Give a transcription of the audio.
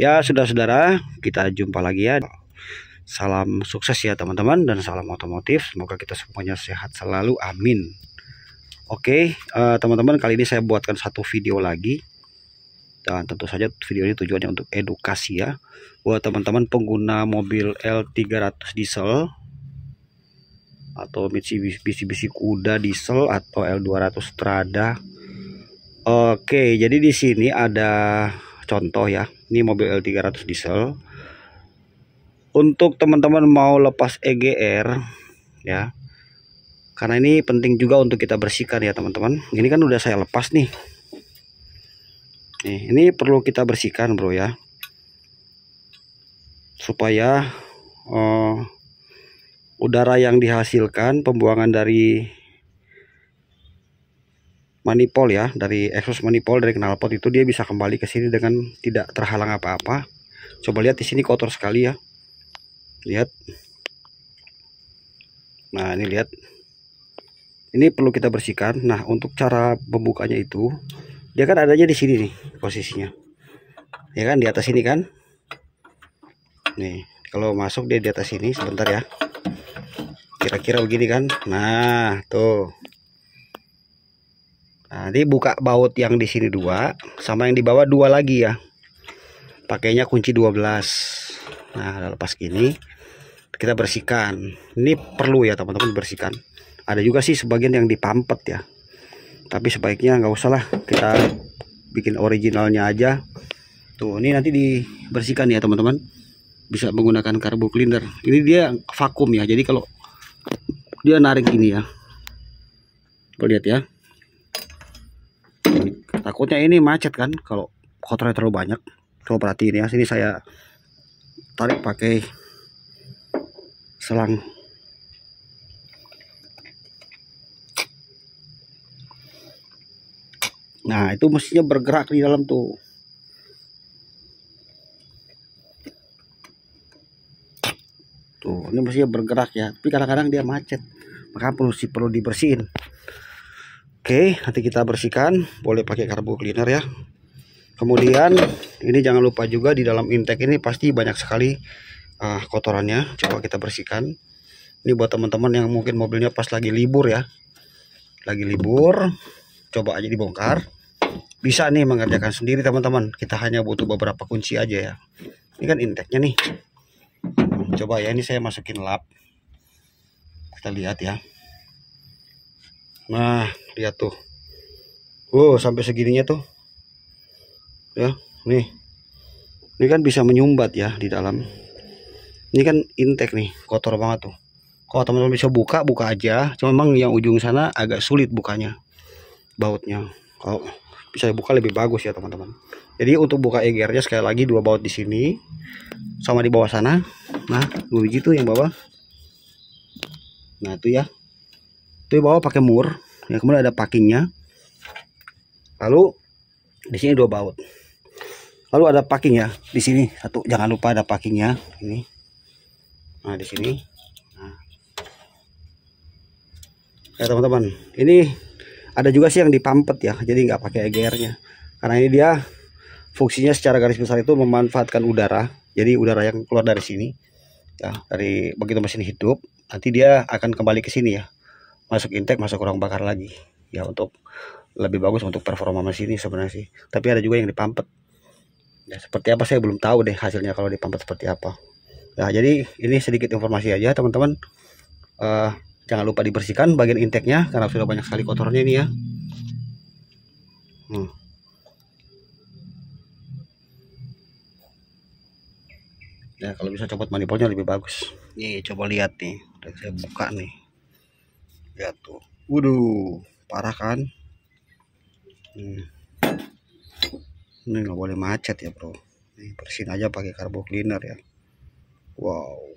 Ya sudah saudara, kita jumpa lagi ya. Salam sukses ya teman-teman dan salam otomotif. Semoga kita semuanya sehat selalu. Amin. Oke, uh, teman-teman kali ini saya buatkan satu video lagi. Dan tentu saja video ini tujuannya untuk edukasi ya. Buat teman-teman pengguna mobil L300 diesel atau Mitsubishi kuda diesel atau L200 Strada. Oke, jadi di sini ada contoh ya ini mobil L300 diesel untuk teman-teman mau lepas EGR ya karena ini penting juga untuk kita bersihkan ya teman-teman ini kan udah saya lepas nih nih ini perlu kita bersihkan bro ya supaya uh, udara yang dihasilkan pembuangan dari Manipol ya dari exhaust manipol dari knalpot itu dia bisa kembali ke sini dengan tidak terhalang apa-apa coba lihat di sini kotor sekali ya lihat nah ini lihat ini perlu kita bersihkan nah untuk cara membukanya itu dia kan adanya di sini nih posisinya ya kan di atas ini kan nih kalau masuk dia di atas sini sebentar ya kira-kira begini kan nah tuh nanti buka baut yang di sini dua, sama yang di bawah dua lagi ya. Pakainya kunci 12. Nah, lepas gini kita bersihkan. Ini perlu ya teman-teman bersihkan. Ada juga sih sebagian yang dipampet ya. Tapi sebaiknya nggak usah lah kita bikin originalnya aja. Tuh, ini nanti dibersihkan ya teman-teman. Bisa menggunakan karbu cleaner. Ini dia vakum ya. Jadi kalau dia narik ini ya. Kau lihat ya takutnya ini macet kan kalau kotornya terlalu banyak coba perhatiin ya sini saya tarik pakai selang nah itu mestinya bergerak di dalam tuh tuh ini mestinya bergerak ya tapi kadang-kadang dia macet maka perlu perlu dibersihin Oke, nanti kita bersihkan, boleh pakai karbu cleaner ya. Kemudian ini jangan lupa juga di dalam intake ini pasti banyak sekali uh, kotorannya. Coba kita bersihkan. Ini buat teman-teman yang mungkin mobilnya pas lagi libur ya. Lagi libur, coba aja dibongkar. Bisa nih mengerjakan sendiri teman-teman. Kita hanya butuh beberapa kunci aja ya. Ini kan intake-nya nih. Coba ya ini saya masukin lap. Kita lihat ya. Nah, lihat tuh. Wow, oh, sampai segininya tuh. Ya, nih. Ini kan bisa menyumbat ya di dalam. Ini kan intake nih, kotor banget tuh. Kalau teman-teman bisa buka, buka aja. Cuma memang yang ujung sana agak sulit bukanya. Bautnya. Kalau bisa buka lebih bagus ya teman-teman. Jadi untuk buka EGR-nya sekali lagi dua baut di sini sama di bawah sana. Nah, dua biji yang bawah. Nah, itu ya. Itu di bawah pakai mur. Ya, kemudian ada packingnya. Lalu di sini dua baut. Lalu ada packing ya di sini satu. Jangan lupa ada packingnya ini. Nah di sini. Nah. Ya teman-teman, ini ada juga sih yang dipampet ya, jadi nggak pakai EGR-nya. Karena ini dia fungsinya secara garis besar itu memanfaatkan udara. Jadi udara yang keluar dari sini, ya dari begitu mesin hidup, nanti dia akan kembali ke sini ya masuk intake masuk kurang bakar lagi ya untuk lebih bagus untuk performa mesin ini sebenarnya sih tapi ada juga yang dipampet ya seperti apa saya belum tahu deh hasilnya kalau dipampet seperti apa nah jadi ini sedikit informasi aja teman-teman uh, jangan lupa dibersihkan bagian intake-nya karena sudah banyak sekali kotornya ini ya hmm. ya kalau bisa copot manifoldnya lebih bagus nih coba lihat nih saya buka nih lihat tuh waduh parah kan hmm. ini nggak boleh macet ya bro ini bersihin aja pakai karbo cleaner ya wow